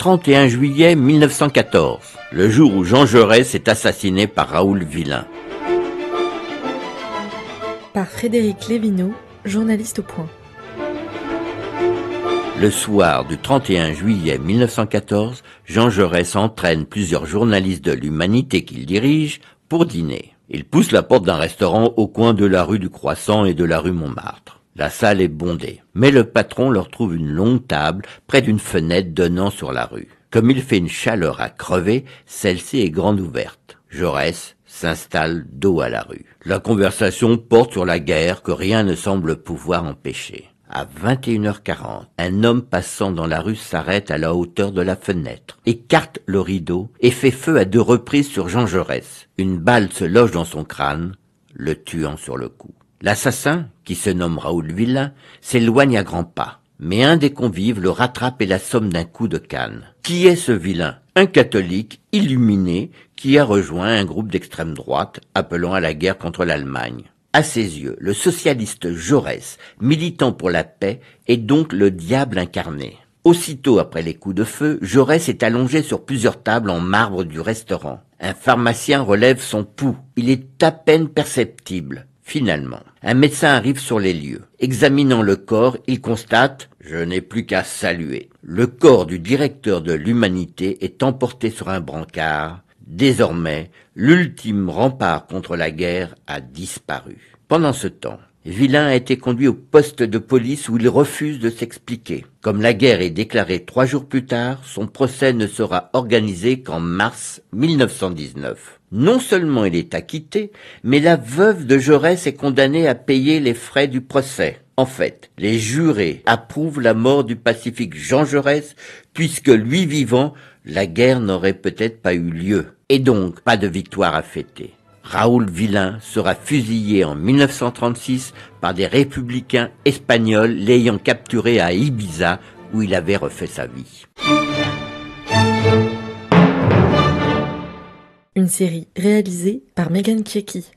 31 juillet 1914, le jour où Jean Jaurès est assassiné par Raoul Villain. Par Frédéric Lévineau, journaliste au point. Le soir du 31 juillet 1914, Jean Jaurès entraîne plusieurs journalistes de l'humanité qu'il dirige pour dîner. Il pousse la porte d'un restaurant au coin de la rue du Croissant et de la rue Montmartre. La salle est bondée, mais le patron leur trouve une longue table près d'une fenêtre donnant sur la rue. Comme il fait une chaleur à crever, celle-ci est grande ouverte. Jaurès s'installe dos à la rue. La conversation porte sur la guerre que rien ne semble pouvoir empêcher. À 21h40, un homme passant dans la rue s'arrête à la hauteur de la fenêtre, écarte le rideau et fait feu à deux reprises sur Jean Jaurès. Une balle se loge dans son crâne, le tuant sur le cou. L'assassin, qui se nomme Raoul Villain, s'éloigne à grands pas, mais un des convives le rattrape et l'assomme d'un coup de canne. Qui est ce vilain Un catholique illuminé qui a rejoint un groupe d'extrême droite appelant à la guerre contre l'Allemagne. À ses yeux, le socialiste Jaurès, militant pour la paix, est donc le diable incarné. Aussitôt après les coups de feu, Jaurès est allongé sur plusieurs tables en marbre du restaurant. Un pharmacien relève son pouls. Il est à peine perceptible. Finalement, un médecin arrive sur les lieux. Examinant le corps, il constate ⁇ Je n'ai plus qu'à saluer ⁇ Le corps du directeur de l'humanité est emporté sur un brancard. Désormais, l'ultime rempart contre la guerre a disparu. Pendant ce temps, Villain a été conduit au poste de police où il refuse de s'expliquer. Comme la guerre est déclarée trois jours plus tard, son procès ne sera organisé qu'en mars 1919 non seulement il est acquitté, mais la veuve de Jaurès est condamnée à payer les frais du procès. En fait, les jurés approuvent la mort du pacifique Jean Jaurès, puisque lui vivant, la guerre n'aurait peut-être pas eu lieu. Et donc, pas de victoire à fêter. Raoul Villain sera fusillé en 1936 par des républicains espagnols l'ayant capturé à Ibiza, où il avait refait sa vie. une série réalisée par Megan Kieki.